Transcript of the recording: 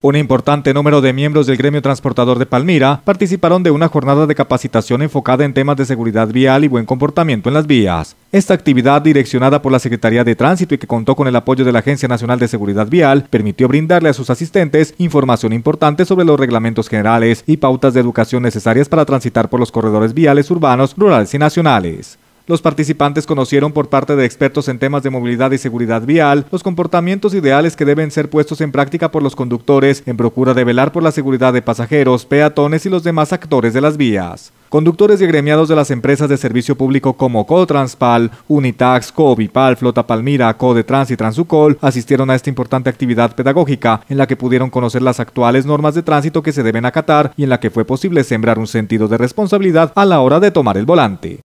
Un importante número de miembros del gremio transportador de Palmira participaron de una jornada de capacitación enfocada en temas de seguridad vial y buen comportamiento en las vías. Esta actividad, direccionada por la Secretaría de Tránsito y que contó con el apoyo de la Agencia Nacional de Seguridad Vial, permitió brindarle a sus asistentes información importante sobre los reglamentos generales y pautas de educación necesarias para transitar por los corredores viales urbanos, rurales y nacionales. Los participantes conocieron por parte de expertos en temas de movilidad y seguridad vial los comportamientos ideales que deben ser puestos en práctica por los conductores en procura de velar por la seguridad de pasajeros, peatones y los demás actores de las vías. Conductores y gremiados de las empresas de servicio público como Cotranspal, Unitax, Covipal, Flota Palmira, Codetrans y Transucol asistieron a esta importante actividad pedagógica en la que pudieron conocer las actuales normas de tránsito que se deben acatar y en la que fue posible sembrar un sentido de responsabilidad a la hora de tomar el volante.